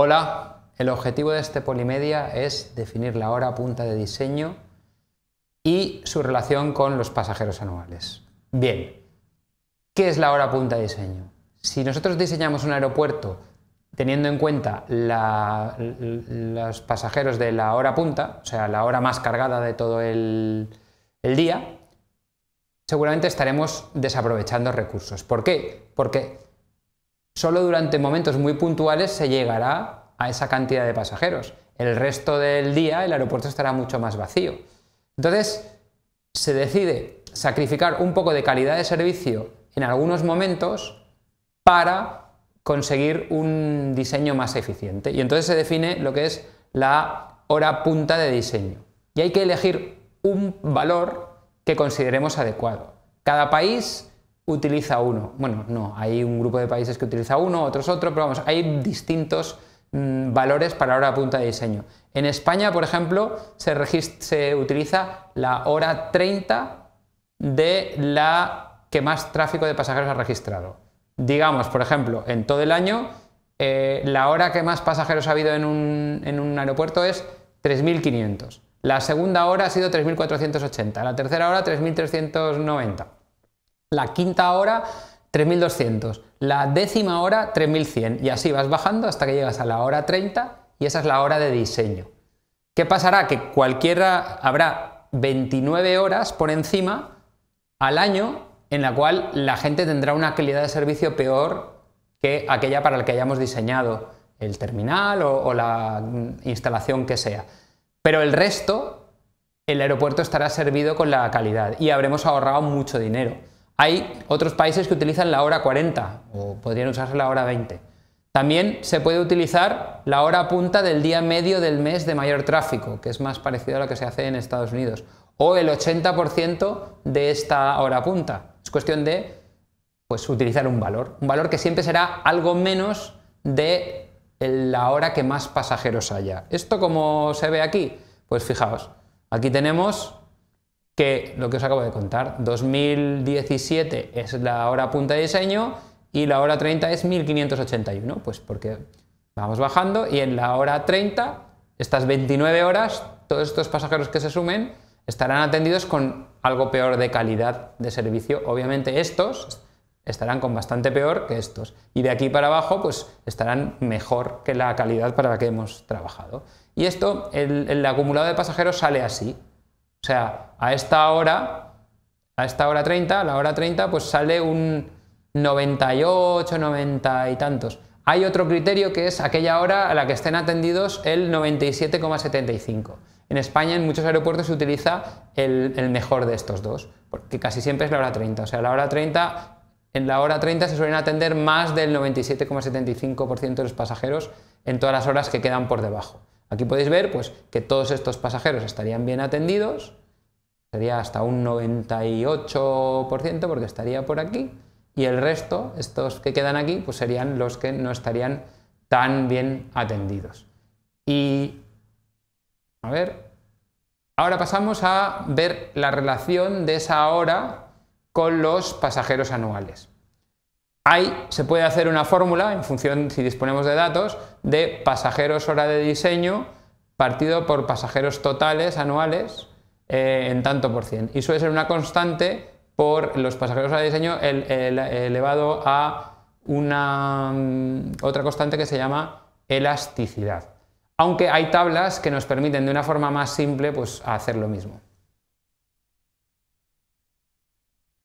Hola, el objetivo de este polimedia es definir la hora punta de diseño y su relación con los pasajeros anuales. Bien, ¿qué es la hora punta de diseño? Si nosotros diseñamos un aeropuerto teniendo en cuenta los pasajeros de la hora punta, o sea, la hora más cargada de todo el, el día, seguramente estaremos desaprovechando recursos. ¿Por qué? Porque Solo durante momentos muy puntuales se llegará a esa cantidad de pasajeros. El resto del día el aeropuerto estará mucho más vacío. Entonces, se decide sacrificar un poco de calidad de servicio en algunos momentos para conseguir un diseño más eficiente. Y entonces se define lo que es la hora punta de diseño. Y hay que elegir un valor que consideremos adecuado. Cada país utiliza uno. Bueno, no, hay un grupo de países que utiliza uno, otros otro, pero vamos, hay distintos mm, valores para hora punta de diseño. En España, por ejemplo, se, se utiliza la hora 30 de la que más tráfico de pasajeros ha registrado. Digamos, por ejemplo, en todo el año, eh, la hora que más pasajeros ha habido en un, en un aeropuerto es 3.500. La segunda hora ha sido 3.480, la tercera hora 3.390. La quinta hora, 3200. La décima hora, 3100. Y así vas bajando hasta que llegas a la hora 30 y esa es la hora de diseño. ¿Qué pasará? Que cualquiera habrá 29 horas por encima al año en la cual la gente tendrá una calidad de servicio peor que aquella para la que hayamos diseñado el terminal o, o la instalación que sea. Pero el resto, el aeropuerto estará servido con la calidad y habremos ahorrado mucho dinero. Hay otros países que utilizan la hora 40 o podrían usarse la hora 20. También se puede utilizar la hora punta del día medio del mes de mayor tráfico, que es más parecido a lo que se hace en Estados Unidos, o el 80% de esta hora punta. Es cuestión de pues, utilizar un valor, un valor que siempre será algo menos de la hora que más pasajeros haya. ¿Esto como se ve aquí? Pues fijaos, aquí tenemos que lo que os acabo de contar, 2017 es la hora punta de diseño y la hora 30 es 1581, pues porque vamos bajando y en la hora 30, estas 29 horas, todos estos pasajeros que se sumen estarán atendidos con algo peor de calidad de servicio. Obviamente estos estarán con bastante peor que estos. Y de aquí para abajo, pues estarán mejor que la calidad para la que hemos trabajado. Y esto, el, el acumulado de pasajeros sale así. O sea, a esta hora, a esta hora 30, a la hora 30, pues sale un 98, 90 y tantos. Hay otro criterio que es aquella hora a la que estén atendidos el 97,75. En España, en muchos aeropuertos se utiliza el, mejor de estos dos, porque casi siempre es la hora 30. O sea, la hora 30, en la hora 30 se suelen atender más del 97,75% de los pasajeros en todas las horas que quedan por debajo. Aquí podéis ver pues, que todos estos pasajeros estarían bien atendidos, sería hasta un 98% porque estaría por aquí, y el resto, estos que quedan aquí, pues serían los que no estarían tan bien atendidos. Y, a ver, ahora pasamos a ver la relación de esa hora con los pasajeros anuales. Ahí se puede hacer una fórmula, en función, si disponemos de datos, de pasajeros hora de diseño partido por pasajeros totales anuales eh, en tanto por cien. Y suele ser una constante por los pasajeros hora de diseño elevado a una, mm, otra constante que se llama elasticidad. Aunque hay tablas que nos permiten de una forma más simple pues, hacer lo mismo.